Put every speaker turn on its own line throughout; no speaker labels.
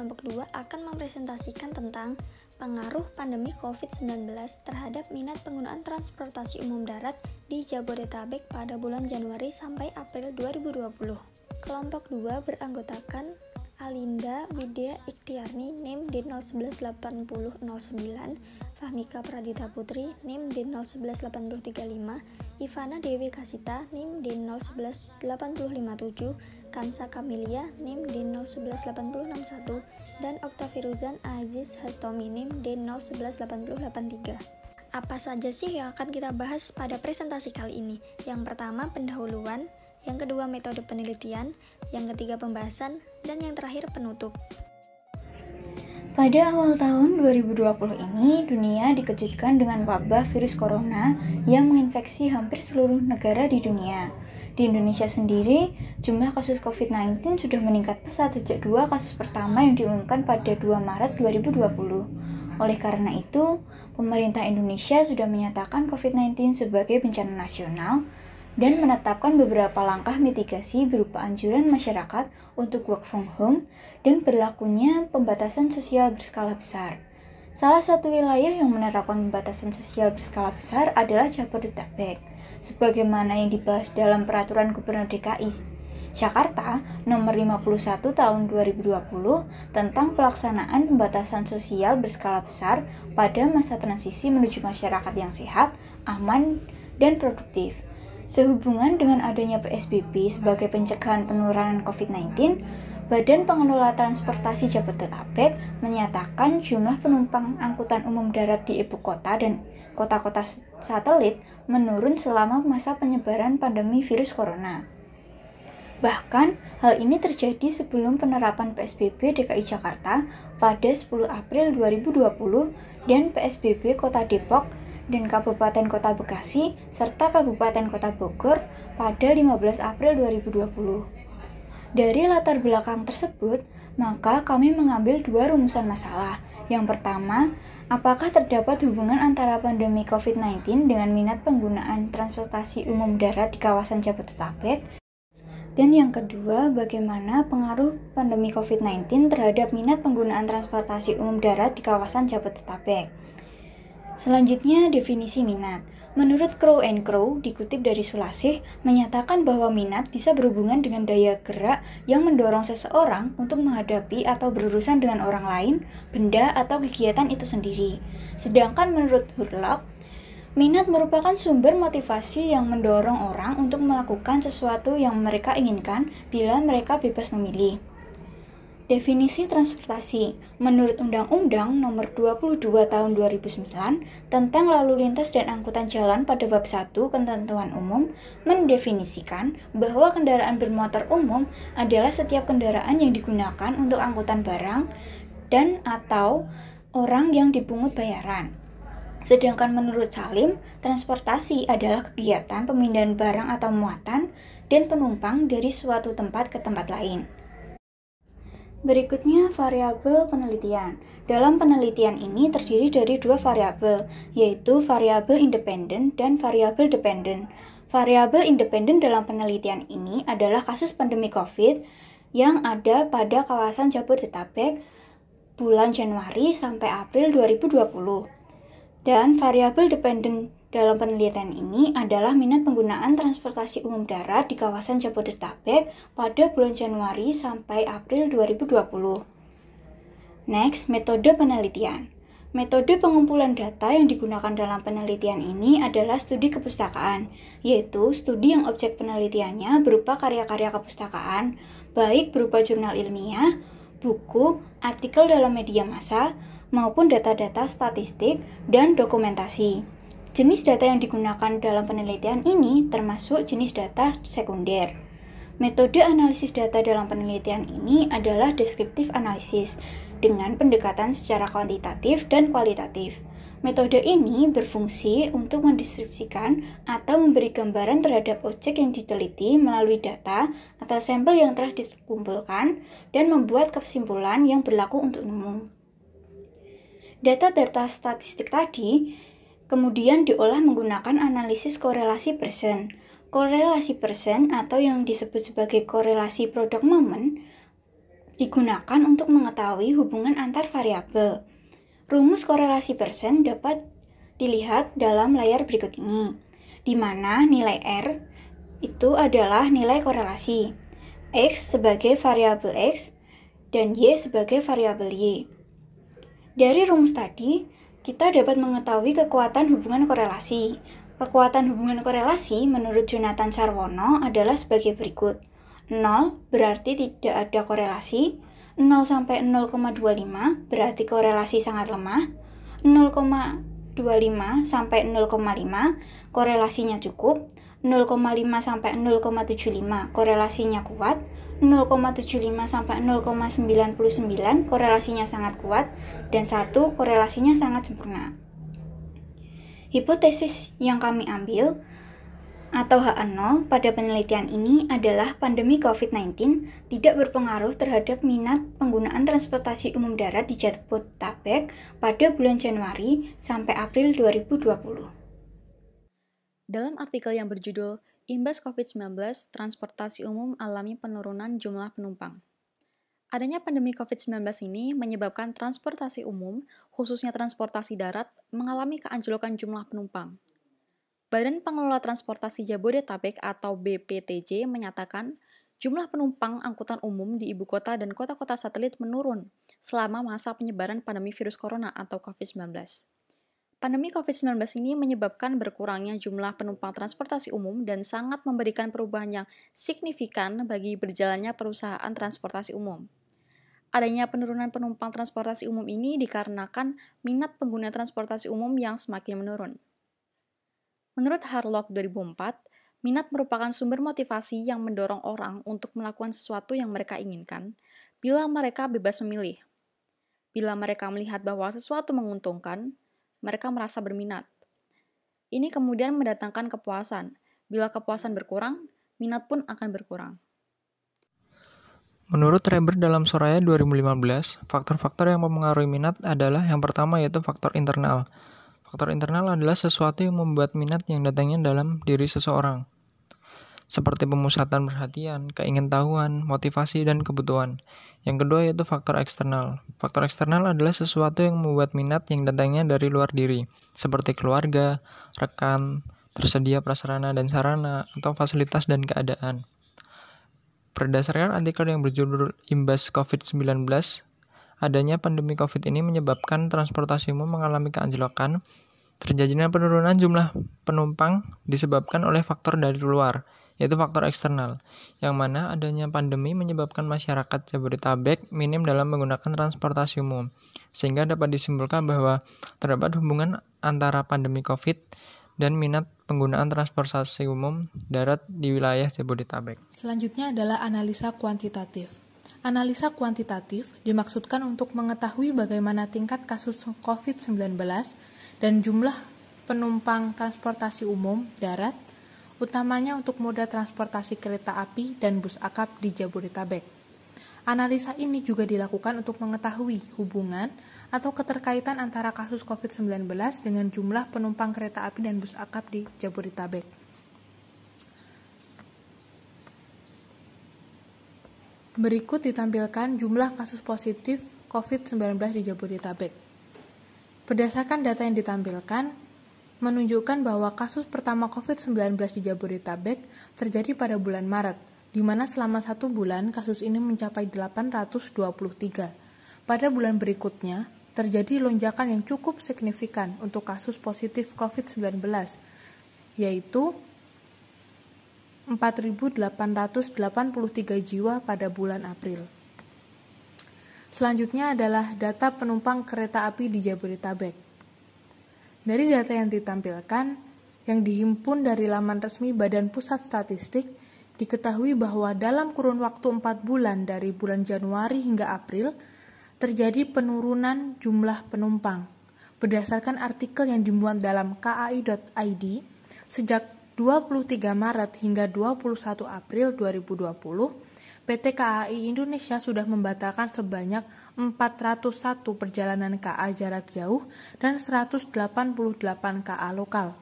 kelompok 2 akan mempresentasikan tentang pengaruh pandemi COVID-19 terhadap minat penggunaan transportasi umum darat di Jabodetabek pada bulan Januari sampai April 2020. Kelompok 2 beranggotakan Alinda Widya Ikhtiarni NIM D0118009 Fahmika Pradita Putri NIM D0118035 Ivana Dewi Kasita NIM D0118057 Kansa Kamilia NIM D0118061 dan Oktaviruzan Aziz Hastomi NIM D0118083 apa saja sih yang akan kita bahas pada presentasi kali ini? Yang pertama, pendahuluan, yang kedua, metode penelitian, yang ketiga, pembahasan, dan yang terakhir penutup.
Pada awal tahun 2020 ini, dunia dikejutkan dengan wabah virus corona yang menginfeksi hampir seluruh negara di dunia. Di Indonesia sendiri, jumlah kasus COVID-19 sudah meningkat pesat sejak dua kasus pertama yang diumumkan pada 2 Maret 2020. Oleh karena itu, pemerintah Indonesia sudah menyatakan COVID-19 sebagai bencana nasional dan menetapkan beberapa langkah mitigasi berupa anjuran masyarakat untuk work from home dan berlakunya pembatasan sosial berskala besar. Salah satu wilayah yang menerapkan pembatasan sosial berskala besar adalah Jabodetabek, sebagaimana yang dibahas dalam Peraturan Gubernur DKI Jakarta Nomor 51 Tahun 2020 tentang pelaksanaan pembatasan sosial berskala besar pada masa transisi menuju masyarakat yang sehat, aman, dan produktif. Sehubungan dengan adanya PSBB sebagai pencegahan penularan COVID-19, Badan Pengelola Transportasi Jabodetabek menyatakan jumlah penumpang angkutan umum darat di ibu kota dan kota-kota satelit menurun selama masa penyebaran pandemi virus corona. Bahkan, hal ini terjadi sebelum penerapan PSBB DKI Jakarta pada 10 April 2020 dan PSBB Kota Depok dan Kabupaten Kota Bekasi serta Kabupaten Kota Bogor pada 15 April 2020. Dari latar belakang tersebut, maka kami mengambil dua rumusan masalah. Yang pertama, apakah terdapat hubungan antara pandemi COVID-19 dengan minat penggunaan transportasi umum darat di kawasan Jabodetabek? Dan yang kedua, bagaimana pengaruh pandemi COVID-19 terhadap minat penggunaan transportasi umum darat di kawasan Jabodetabek. Selanjutnya, definisi minat. Menurut Crow and Crow, dikutip dari Sulasih, menyatakan bahwa minat bisa berhubungan dengan daya gerak yang mendorong seseorang untuk menghadapi atau berurusan dengan orang lain, benda, atau kegiatan itu sendiri. Sedangkan menurut Hurlock, minat merupakan sumber motivasi yang mendorong orang untuk melakukan sesuatu yang mereka inginkan bila mereka bebas memilih. Definisi transportasi menurut Undang-Undang Nomor 22 Tahun 2009 tentang Lalu Lintas dan Angkutan Jalan pada bab 1 Ketentuan Umum mendefinisikan bahwa kendaraan bermotor umum adalah setiap kendaraan yang digunakan untuk angkutan barang dan atau orang yang dipungut bayaran. Sedangkan menurut Salim, transportasi adalah kegiatan pemindahan barang atau muatan dan penumpang dari suatu tempat ke tempat lain. Berikutnya variabel penelitian. Dalam penelitian ini terdiri dari dua variabel, yaitu variabel independen dan variabel dependen. Variabel independen dalam penelitian ini adalah kasus pandemi COVID yang ada pada kawasan Jabodetabek bulan Januari sampai April 2020. Dan variabel dependen dalam penelitian ini adalah minat penggunaan transportasi umum darat di kawasan Jabodetabek pada bulan Januari sampai April 2020. Next, metode penelitian. Metode pengumpulan data yang digunakan dalam penelitian ini adalah studi kepustakaan, yaitu studi yang objek penelitiannya berupa karya-karya kepustakaan, baik berupa jurnal ilmiah, buku, artikel dalam media massa, maupun data-data statistik dan dokumentasi. Jenis data yang digunakan dalam penelitian ini termasuk jenis data sekunder. Metode analisis data dalam penelitian ini adalah deskriptif analisis dengan pendekatan secara kuantitatif dan kualitatif. Metode ini berfungsi untuk mendeskripsikan atau memberi gambaran terhadap objek yang diteliti melalui data atau sampel yang telah dikumpulkan dan membuat kesimpulan yang berlaku untuk umum. Data-data statistik tadi kemudian diolah menggunakan analisis korelasi persen. Korelasi persen atau yang disebut sebagai korelasi produk momen digunakan untuk mengetahui hubungan antar variabel. Rumus korelasi persen dapat dilihat dalam layar berikut ini, di mana nilai R itu adalah nilai korelasi, X sebagai variabel X, dan Y sebagai variabel Y. Dari rumus tadi, kita dapat mengetahui kekuatan hubungan korelasi. Kekuatan hubungan korelasi menurut Jonathan Sarwono adalah sebagai berikut. 0 berarti tidak ada korelasi, 0 sampai 0,25 berarti korelasi sangat lemah, 0,25 sampai 0,5 korelasinya cukup, 0,5 sampai 0,75 korelasinya kuat, 0,75 sampai 0,99 korelasinya sangat kuat dan satu korelasinya sangat sempurna. Hipotesis yang kami ambil atau h 0 pada penelitian ini adalah pandemi COVID-19 tidak berpengaruh terhadap minat penggunaan transportasi umum darat di Jabodetabek pada bulan Januari sampai April 2020. Dalam artikel yang berjudul Imbas COVID-19,
transportasi umum alami penurunan jumlah penumpang. Adanya pandemi COVID-19 ini menyebabkan transportasi umum, khususnya transportasi darat, mengalami keanjlokan jumlah penumpang. Badan Pengelola Transportasi Jabodetabek atau BPTJ menyatakan jumlah penumpang angkutan umum di ibu kota dan kota-kota satelit menurun selama masa penyebaran pandemi virus corona atau COVID-19. Pandemi COVID-19 ini menyebabkan berkurangnya jumlah penumpang transportasi umum dan sangat memberikan perubahan yang signifikan bagi berjalannya perusahaan transportasi umum. Adanya penurunan penumpang transportasi umum ini dikarenakan minat pengguna transportasi umum yang semakin menurun. Menurut Harlock 2004, minat merupakan sumber motivasi yang mendorong orang untuk melakukan sesuatu yang mereka inginkan bila mereka bebas memilih. Bila mereka melihat bahwa sesuatu menguntungkan, mereka merasa berminat. Ini kemudian mendatangkan kepuasan. Bila kepuasan berkurang, minat pun akan berkurang.
Menurut Reber dalam Soraya 2015, faktor-faktor yang mempengaruhi minat adalah yang pertama yaitu faktor internal. Faktor internal adalah sesuatu yang membuat minat yang datangnya dalam diri seseorang seperti pemusatan perhatian, keingintahuan, motivasi, dan kebutuhan. Yang kedua yaitu faktor eksternal. Faktor eksternal adalah sesuatu yang membuat minat yang datangnya dari luar diri, seperti keluarga, rekan, tersedia prasarana dan sarana, atau fasilitas dan keadaan. Berdasarkan artikel yang berjudul Imbas COVID-19, adanya pandemi COVID ini menyebabkan transportasi umum mengalami keanjlokan, terjadinya penurunan jumlah penumpang disebabkan oleh faktor dari luar, yaitu faktor eksternal, yang mana adanya pandemi menyebabkan masyarakat Jabodetabek minim dalam menggunakan transportasi umum, sehingga dapat disimpulkan bahwa terdapat hubungan antara pandemi COVID dan minat penggunaan transportasi umum darat di wilayah Jabodetabek.
Selanjutnya adalah analisa kuantitatif. Analisa kuantitatif dimaksudkan untuk mengetahui bagaimana tingkat kasus COVID-19 dan jumlah penumpang transportasi umum darat utamanya untuk moda transportasi kereta api dan bus akap di Jabodetabek. Analisa ini juga dilakukan untuk mengetahui hubungan atau keterkaitan antara kasus COVID-19 dengan jumlah penumpang kereta api dan bus akap di Jabodetabek. Berikut ditampilkan jumlah kasus positif COVID-19 di Jabodetabek. Berdasarkan data yang ditampilkan, menunjukkan bahwa kasus pertama COVID-19 di Jabodetabek terjadi pada bulan Maret, di mana selama satu bulan kasus ini mencapai 823. Pada bulan berikutnya, terjadi lonjakan yang cukup signifikan untuk kasus positif COVID-19, yaitu 4.883 jiwa pada bulan April. Selanjutnya adalah data penumpang kereta api di Jabodetabek. Dari data yang ditampilkan, yang dihimpun dari laman resmi Badan Pusat Statistik, diketahui bahwa dalam kurun waktu 4 bulan dari bulan Januari hingga April, terjadi penurunan jumlah penumpang. Berdasarkan artikel yang dimuat dalam kai.id, sejak 23 Maret hingga 21 April 2020, PT KAI Indonesia sudah membatalkan sebanyak 401 perjalanan KA jarak jauh dan 188 KA lokal.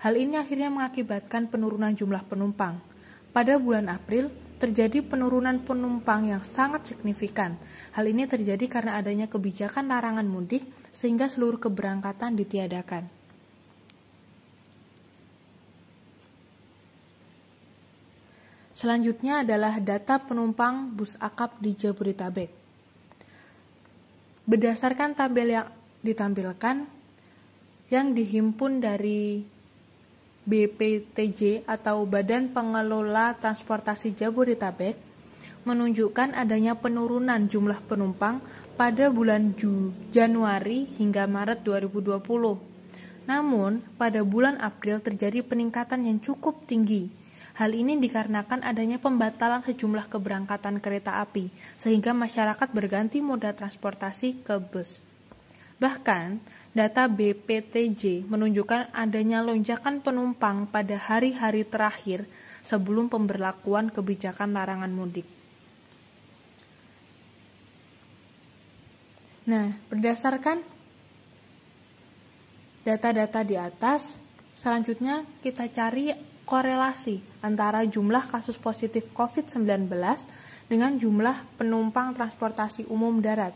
Hal ini akhirnya mengakibatkan penurunan jumlah penumpang. Pada bulan April, terjadi penurunan penumpang yang sangat signifikan. Hal ini terjadi karena adanya kebijakan larangan mudik sehingga seluruh keberangkatan ditiadakan. Selanjutnya adalah data penumpang bus akap di Jabodetabek berdasarkan tabel yang ditampilkan yang dihimpun dari BPTJ atau Badan Pengelola Transportasi Jabodetabek menunjukkan adanya penurunan jumlah penumpang pada bulan Januari hingga Maret 2020. Namun, pada bulan April terjadi peningkatan yang cukup tinggi Hal ini dikarenakan adanya pembatalan sejumlah keberangkatan kereta api, sehingga masyarakat berganti moda transportasi ke bus. Bahkan, data BPTJ menunjukkan adanya lonjakan penumpang pada hari-hari terakhir sebelum pemberlakuan kebijakan larangan mudik. Nah, berdasarkan data-data di atas, selanjutnya kita cari korelasi antara jumlah kasus positif COVID-19 dengan jumlah penumpang transportasi umum darat.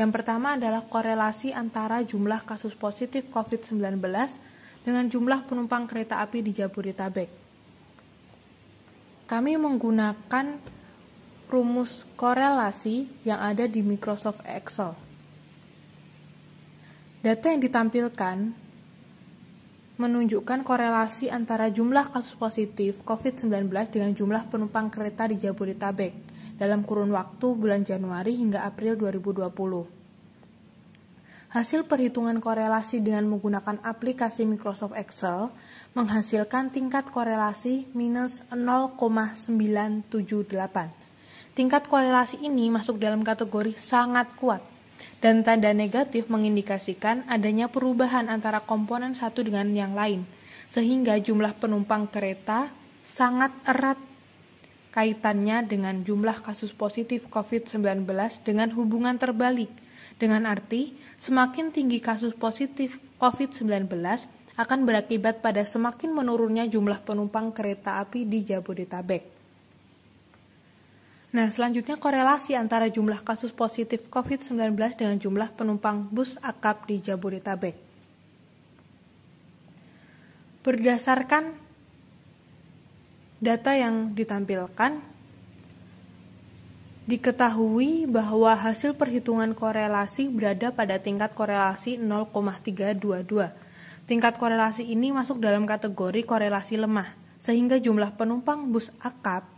Yang pertama adalah korelasi antara jumlah kasus positif COVID-19 dengan jumlah penumpang kereta api di Jabodetabek. Kami menggunakan rumus korelasi yang ada di Microsoft Excel. Data yang ditampilkan menunjukkan korelasi antara jumlah kasus positif COVID-19 dengan jumlah penumpang kereta di Jabodetabek dalam kurun waktu bulan Januari hingga April 2020. Hasil perhitungan korelasi dengan menggunakan aplikasi Microsoft Excel menghasilkan tingkat korelasi minus 0,978. Tingkat korelasi ini masuk dalam kategori sangat kuat dan tanda negatif mengindikasikan adanya perubahan antara komponen satu dengan yang lain, sehingga jumlah penumpang kereta sangat erat kaitannya dengan jumlah kasus positif COVID-19 dengan hubungan terbalik. Dengan arti, semakin tinggi kasus positif COVID-19 akan berakibat pada semakin menurunnya jumlah penumpang kereta api di Jabodetabek. Nah, selanjutnya korelasi antara jumlah kasus positif COVID-19 dengan jumlah penumpang bus akap di Jabodetabek. Berdasarkan data yang ditampilkan, diketahui bahwa hasil perhitungan korelasi berada pada tingkat korelasi 0,322. Tingkat korelasi ini masuk dalam kategori korelasi lemah, sehingga jumlah penumpang bus akap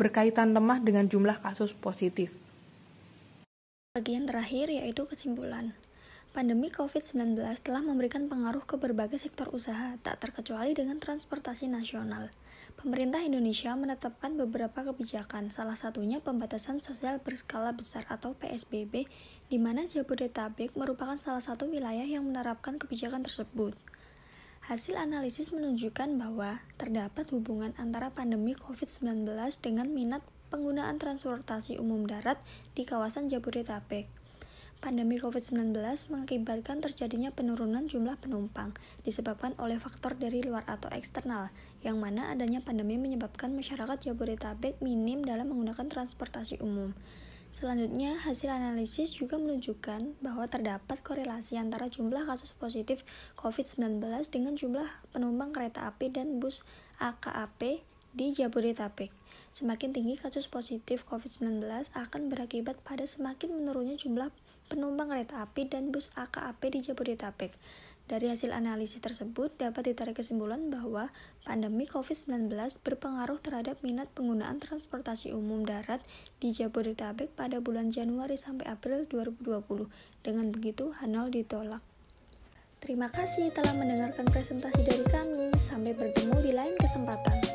berkaitan lemah dengan jumlah kasus positif.
Bagian terakhir yaitu kesimpulan. Pandemi COVID-19 telah memberikan pengaruh ke berbagai sektor usaha, tak terkecuali dengan transportasi nasional. Pemerintah Indonesia menetapkan beberapa kebijakan, salah satunya pembatasan sosial berskala besar atau PSBB, di mana Jabodetabek merupakan salah satu wilayah yang menerapkan kebijakan tersebut. Hasil analisis menunjukkan bahwa terdapat hubungan antara pandemi COVID-19 dengan minat penggunaan transportasi umum darat di kawasan Jabodetabek. Pandemi COVID-19 mengakibatkan terjadinya penurunan jumlah penumpang disebabkan oleh faktor dari luar atau eksternal, yang mana adanya pandemi menyebabkan masyarakat Jabodetabek minim dalam menggunakan transportasi umum. Selanjutnya, hasil analisis juga menunjukkan bahwa terdapat korelasi antara jumlah kasus positif COVID-19 dengan jumlah penumpang kereta api dan bus AKAP di Jabodetabek. Semakin tinggi kasus positif COVID-19 akan berakibat pada semakin menurunnya jumlah penumpang kereta api dan bus AKAP di Jabodetabek. Dari hasil analisis tersebut dapat ditarik kesimpulan bahwa pandemi COVID-19 berpengaruh terhadap minat penggunaan transportasi umum darat di Jabodetabek pada bulan Januari sampai April 2020. Dengan begitu, Hanol ditolak. Terima kasih telah mendengarkan presentasi dari kami. Sampai bertemu di lain kesempatan.